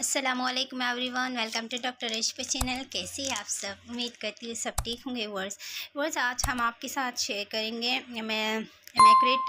Aslam everyone welcome to doctor रेशपे channel कैसे हैं आप सब उम्मीद करती हूँ सब ठीक होंगे वर्ड्स वर्ड्स आज हम आपके साथ शेयर करेंगे मैं एमेक्रेट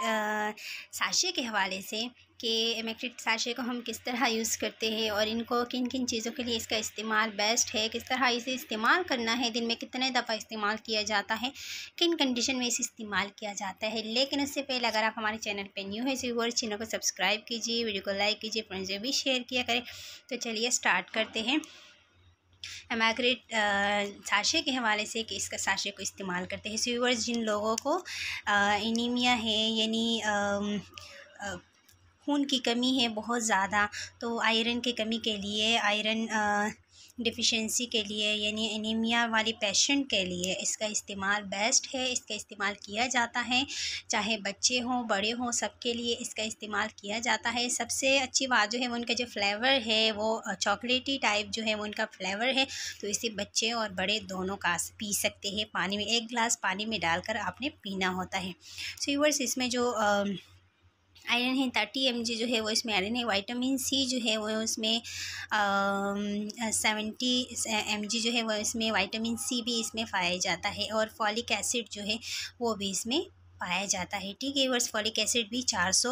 साशे के हवाले से कि एमेक्रेट साशे को हम किस तरह यूज़ करते हैं और इनको किन किन चीज़ों के लिए इसका इस्तेमाल बेस्ट है किस तरह इसे इस्तेमाल करना है दिन में कितने दफ़ा इस्तेमाल किया जाता है किन कंडीशन में इसे इस्तेमाल किया जाता है लेकिन उससे पहले अगर आप हमारे चैनल पर न्यू है जो व्यूअर्स चैनल को सब्सक्राइब कीजिए वीडियो को लाइक कीजिए फ्रेंड्स भी शेयर किया करें तो चलिए स्टार्ट करते हैं हेमाक्रेट साशे के हवाले से कि इसका साशे को इस्तेमाल करते हैं सीवर्स जिन लोगों को एनीमिया है यानी खून की कमी है बहुत ज़्यादा तो आयरन की कमी के लिए आयरन डिफिशेंसी के लिए यानी एनीमिया वाले पेशेंट के लिए इसका इस्तेमाल बेस्ट है इसका इस्तेमाल किया जाता है चाहे बच्चे हों बड़े हों सबके लिए इसका इस्तेमाल किया जाता है सबसे अच्छी बात जो है उनका जो फ्लेवर है वो चॉकलेटी टाइप जो है वो उनका फ्लेवर है तो इसे बच्चे और बड़े दोनों का पी सकते हैं पानी में एक गिलास पानी में डालकर आपने पीना होता है सो so, यूवर्स इसमें जो आ, आयरन है थर्टी एम जो है वो इसमें आयरन है वाइटामिन सी जो है वो इसमें सेवेंटी एम जो है वो इसमें वाइटामिन सी भी इसमें पाया जाता है और फॉलिक एसिड जो है वो भी इसमें पाया जाता है ठीक है वर्स फॉलिक एसिड भी 400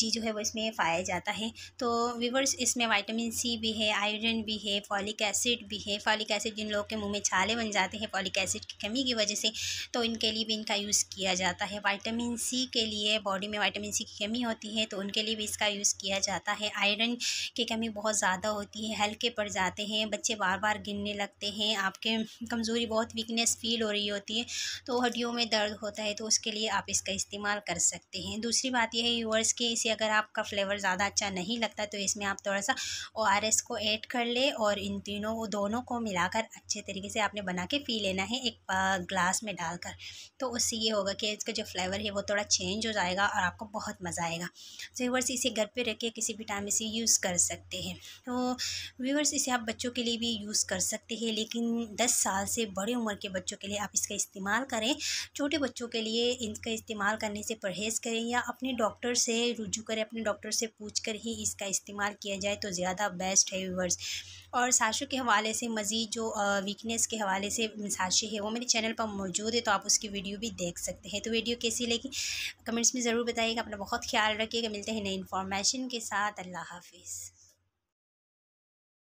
जी जो है वो इसमें पाया जाता है तो वीवर्स इसमें वाइटामिन सी भी है आयरन भी है फॉलिक एसिड भी है फॉलिक एसिड जिन लोगों के मुंह में छाले बन जाते हैं फॉलिक एसिड की कमी की वजह से तो इनके लिए भी इनका यूज़ किया जाता है वाइटामिन सी के लिए बॉडी में वाइटामिन सी की कमी होती है तो उनके लिए भी इसका यूज़ किया जाता है आयरन की कमी बहुत ज़्यादा होती है हल्के पड़ जाते हैं बच्चे बार बार गिरने लगते हैं आपके कमज़ोरी बहुत वीकनेस फील हो रही होती है तो हड्डियों में दर्द होता है तो उसके लिए आप इसका इस्तेमाल कर सकते हैं दूसरी बात यह है यूवर्स कि इसे अगर आपका फ्लेवर ज़्यादा अच्छा नहीं लगता तो इसमें आप थोड़ा सा ओ को ऐड कर ले और इन तीनों दोनों को मिलाकर अच्छे तरीके से आपने बना के पी लेना है एक ग्लास में डालकर तो उससे ये होगा कि इसका जो फ्लेवर है वो थोड़ा चेंज हो जाएगा और आपको बहुत मज़ा आएगा तो व्यूवर्स इसे घर पे रख के किसी भी टाइम इसे यूज़ कर सकते हैं तो व्यूवर्स इसे आप बच्चों के लिए भी यूज़ कर सकते हैं लेकिन दस साल से बड़ी उम्र के बच्चों के लिए आप इसका इस्तेमाल करें छोटे बच्चों बच्चों के लिए इनका इस्तेमाल करने से परहेज़ करें या अपने डॉक्टर से रुजू करें अपने डॉक्टर से पूछ कर ही इसका इस्तेमाल किया जाए तो ज़्यादा बेस्ट है व्यूवर्स और साशों के हवाले से मज़ीद जो वीकनेस के हवाले से साशी है वो मेरे चैनल पर मौजूद है तो आप उसकी वीडियो भी देख सकते हैं तो वीडियो कैसी लगी कमेंट्स में ज़रूर बताइएगा अपना बहुत ख्याल रखिएगा मिलते हैं नई इन्फॉर्मेशन के साथ अल्लाह हाफिज़